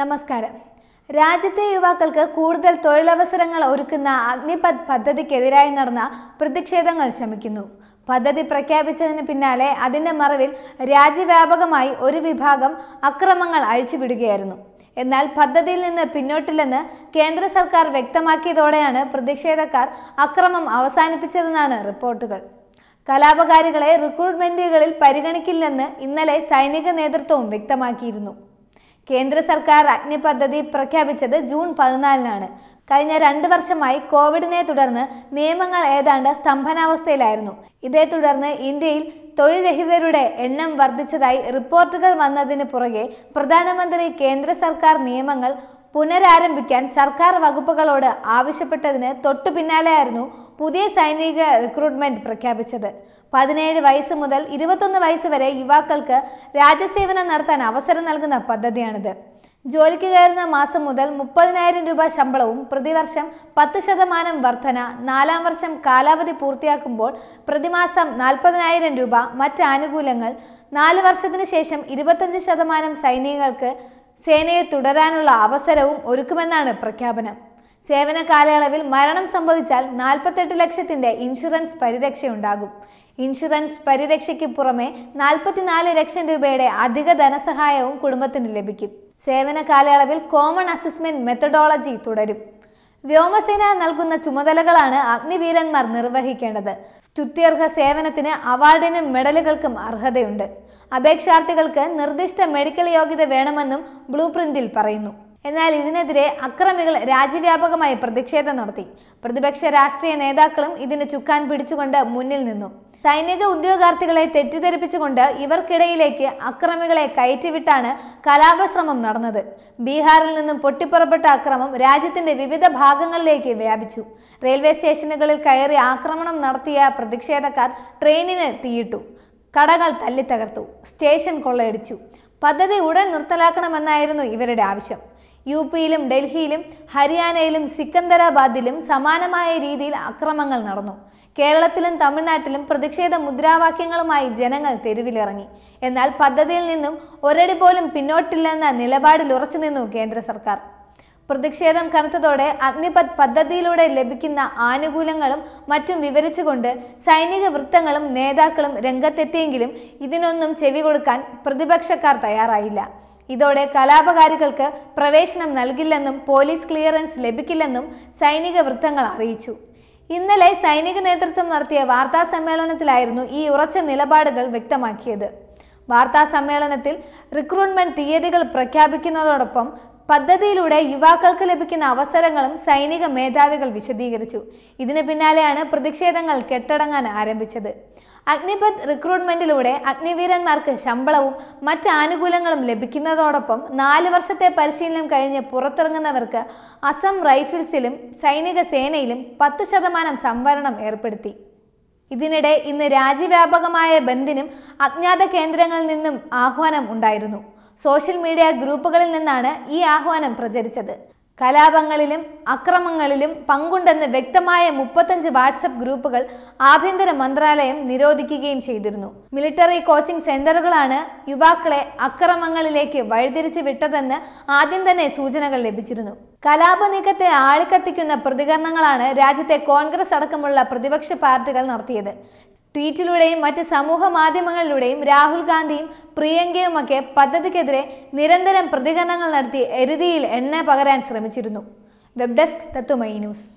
നമസ്കാരം രാജ്യത്തെ യുവാക്കൾക്ക് കൂടുതൽ തൊഴിലവസരങ്ങൾ ഒരുക്കുന്ന അഗ്നിപത് പദ്ധതിക്കെതിരായി നടന്ന പ്രതിഷേധങ്ങൾ ശമിക്കുന്നു പദ്ധതി പ്രഖ്യാപിച്ചതിന് പിന്നാലെ അതിൻ്റെ മറവിൽ രാജ്യവ്യാപകമായി ഒരു വിഭാഗം അക്രമങ്ങൾ അഴിച്ചുവിടുകയായിരുന്നു എന്നാൽ പദ്ധതിയിൽ നിന്ന് പിന്നോട്ടില്ലെന്ന് കേന്ദ്ര സർക്കാർ വ്യക്തമാക്കിയതോടെയാണ് പ്രതിഷേധക്കാർ അക്രമം അവസാനിപ്പിച്ചതെന്നാണ് റിപ്പോർട്ടുകൾ കലാപകാരികളെ റിക്രൂട്ട്മെൻറ്റുകളിൽ പരിഗണിക്കില്ലെന്ന് ഇന്നലെ സൈനിക നേതൃത്വവും വ്യക്തമാക്കിയിരുന്നു കേന്ദ്ര സർക്കാർ അഗ്നി പദ്ധതി പ്രഖ്യാപിച്ചത് ജൂൺ പതിനാലിനാണ് കഴിഞ്ഞ രണ്ട് വർഷമായി കോവിഡിനെ തുടർന്ന് നിയമങ്ങൾ ഏതാണ്ട് സ്തംഭനാവസ്ഥയിലായിരുന്നു ഇതേ തുടർന്ന് ഇന്ത്യയിൽ തൊഴിൽ രഹിതരുടെ എണ്ണം വർദ്ധിച്ചതായി റിപ്പോർട്ടുകൾ വന്നതിന് പുറകെ പ്രധാനമന്ത്രി കേന്ദ്ര സർക്കാർ നിയമങ്ങൾ പുനരാരംഭിക്കാൻ സർക്കാർ വകുപ്പുകളോട് ആവശ്യപ്പെട്ടതിന് തൊട്ടു പിന്നാലെയായിരുന്നു പുതിയ സൈനിക റിക്രൂട്ട്മെന്റ് പ്രഖ്യാപിച്ചത് പതിനേഴ് വയസ്സ് മുതൽ ഇരുപത്തൊന്ന് വയസ്സ് വരെ യുവാക്കൾക്ക് രാജ്യസേവനം നടത്താൻ അവസരം നൽകുന്ന പദ്ധതിയാണിത് ജോലിക്ക് കയറുന്ന മാസം മുതൽ മുപ്പതിനായിരം രൂപ ശമ്പളവും പ്രതിവർഷം പത്ത് ശതമാനം വർധന നാലാം വർഷം കാലാവധി പൂർത്തിയാക്കുമ്പോൾ പ്രതിമാസം നാൽപ്പതിനായിരം രൂപ മറ്റ് ആനുകൂല്യങ്ങൾ നാല് വർഷത്തിനു ശേഷം ഇരുപത്തഞ്ച് ശതമാനം സൈനികർക്ക് സേനയെ തുടരാനുള്ള അവസരവും ഒരുക്കുമെന്നാണ് പ്രഖ്യാപനം സേവന കാലയളവിൽ മരണം സംഭവിച്ചാൽ നാൽപ്പത്തെട്ട് ലക്ഷത്തിന്റെ ഇൻഷുറൻസ് പരിരക്ഷയുണ്ടാകും ഇൻഷുറൻസ് പരിരക്ഷയ്ക്ക് പുറമെ നാൽപ്പത്തിനാല് ലക്ഷം രൂപയുടെ അധിക ധനസഹായവും കുടുംബത്തിന് ലഭിക്കും സേവന കാലയളവിൽ കോമൺ അസസ്മെന്റ് മെത്തഡോളജി തുടരും വ്യോമസേന നൽകുന്ന ചുമതലകളാണ് അഗ്നിവീരന്മാർ നിർവഹിക്കേണ്ടത് സ്തുത്യർഹ സേവനത്തിന് അവാർഡിനും മെഡലുകൾക്കും അർഹതയുണ്ട് അപേക്ഷാർത്ഥികൾക്ക് നിർദ്ദിഷ്ട മെഡിക്കൽ യോഗ്യത വേണമെന്നും ബ്ലൂ പ്രിന്റിൽ പറയുന്നു എന്നാൽ ഇതിനെതിരെ അക്രമികൾ രാജ്യവ്യാപകമായി പ്രതിഷേധം നടത്തി പ്രതിപക്ഷ രാഷ്ട്രീയ നേതാക്കളും ഇതിനെ ചുക്കാൻ പിടിച്ചുകൊണ്ട് മുന്നിൽ നിന്നു സൈനിക ഉദ്യോഗാർത്ഥികളെ തെറ്റിദ്ധരിപ്പിച്ചുകൊണ്ട് ഇവർക്കിടയിലേക്ക് അക്രമികളെ കയറ്റിവിട്ടാണ് കലാപശ്രമം നടന്നത് ബീഹാറിൽ നിന്നും പൊട്ടിപ്പുറപ്പെട്ട അക്രമം രാജ്യത്തിന്റെ വിവിധ ഭാഗങ്ങളിലേക്ക് വ്യാപിച്ചു റെയിൽവേ സ്റ്റേഷനുകളിൽ കയറി ആക്രമണം നടത്തിയ പ്രതിഷേധക്കാർ ട്രെയിനിന് തീയിട്ടു കടകൾ തല്ലിത്തകർത്തു സ്റ്റേഷൻ കൊള്ളയടിച്ചു പദ്ധതി ഉടൻ നിർത്തലാക്കണമെന്നായിരുന്നു ഇവരുടെ ആവശ്യം യു പിയിലും ഡൽഹിയിലും ഹരിയാനയിലും സിക്കന്ദരാബാദിലും സമാനമായ രീതിയിൽ അക്രമങ്ങൾ നടന്നു കേരളത്തിലും തമിഴ്നാട്ടിലും പ്രതിഷേധ മുദ്രാവാക്യങ്ങളുമായി ജനങ്ങൾ തെരുവിലിറങ്ങി എന്നാൽ പദ്ധതിയിൽ നിന്നും ഒരടി പോലും പിന്നോട്ടില്ലെന്ന നിലപാടിൽ ഉറച്ചു നിന്നു കേന്ദ്ര സർക്കാർ പ്രതിഷേധം കനത്തതോടെ അഗ്നിപത് പദ്ധതിയിലൂടെ ലഭിക്കുന്ന ആനുകൂല്യങ്ങളും മറ്റും വിവരിച്ചുകൊണ്ട് സൈനിക വൃത്തങ്ങളും നേതാക്കളും രംഗത്തെത്തിയെങ്കിലും ഇതിനൊന്നും ചെവി കൊടുക്കാൻ പ്രതിപക്ഷക്കാർ തയ്യാറായില്ല ഇതോടെ കലാപകാരികൾക്ക് പ്രവേശനം നൽകില്ലെന്നും പോലീസ് ക്ലിയറൻസ് ലഭിക്കില്ലെന്നും സൈനിക വൃത്തങ്ങൾ അറിയിച്ചു ഇന്നലെ സൈനിക നേതൃത്വം നടത്തിയ വാർത്താ സമ്മേളനത്തിലായിരുന്നു ഈ ഉറച്ച നിലപാടുകൾ വ്യക്തമാക്കിയത് വാർത്താ സമ്മേളനത്തിൽ റിക്രൂട്ട്മെന്റ് തീയതികൾ പ്രഖ്യാപിക്കുന്നതോടൊപ്പം പദ്ധതിയിലൂടെ യുവാക്കൾക്ക് ലഭിക്കുന്ന അവസരങ്ങളും സൈനിക മേധാവികൾ വിശദീകരിച്ചു ഇതിന് പിന്നാലെയാണ് പ്രതിഷേധങ്ങൾ കെട്ടടങ്ങാൻ ആരംഭിച്ചത് അഗ്നിപത് റിക്രൂട്ട്മെന്റിലൂടെ അഗ്നിവീരന്മാർക്ക് ശമ്പളവും മറ്റ് ആനുകൂല്യങ്ങളും ലഭിക്കുന്നതോടൊപ്പം നാല് വർഷത്തെ പരിശീലനം കഴിഞ്ഞ് പുറത്തിറങ്ങുന്നവർക്ക് അസം റൈഫിൾസിലും സൈനിക സേനയിലും പത്ത് ശതമാനം സംവരണം ഏർപ്പെടുത്തി ഇതിനിടെ ഇന്ന് രാജ്യവ്യാപകമായ ബന്ദിനും അജ്ഞാത കേന്ദ്രങ്ങളിൽ നിന്നും ആഹ്വാനം ഉണ്ടായിരുന്നു സോഷ്യൽ മീഡിയ ഗ്രൂപ്പുകളിൽ നിന്നാണ് ഈ ആഹ്വാനം പ്രചരിച്ചത് കലാപങ്ങളിലും അക്രമങ്ങളിലും പങ്കുണ്ടെന്ന് വ്യക്തമായ മുപ്പത്തഞ്ച് വാട്സപ്പ് ഗ്രൂപ്പുകൾ ആഭ്യന്തര മന്ത്രാലയം നിരോധിക്കുകയും ചെയ്തിരുന്നു മിലിറ്ററി കോച്ചിംഗ് സെന്ററുകളാണ് യുവാക്കളെ അക്രമങ്ങളിലേക്ക് വഴിതിരിച്ചു വിട്ടതെന്ന് ആദ്യം തന്നെ സൂചനകൾ ലഭിച്ചിരുന്നു കലാപ നീക്കത്തെ ആളിക്കത്തിക്കുന്ന പ്രതികരണങ്ങളാണ് രാജ്യത്തെ കോൺഗ്രസ് അടക്കമുള്ള പ്രതിപക്ഷ പാർട്ടികൾ നടത്തിയത് ട്വീറ്റിലൂടെയും മറ്റ് സമൂഹ മാധ്യമങ്ങളിലൂടെയും രാഹുൽ ഗാന്ധിയും പ്രിയങ്കയുമൊക്കെ പദ്ധതിക്കെതിരെ നിരന്തരം പ്രതികരണങ്ങൾ നടത്തി എരുതിയിൽ എണ്ണ പകരാൻ ശ്രമിച്ചിരുന്നു വെബ് ഡെസ്ക് തത്വമയി ന്യൂസ്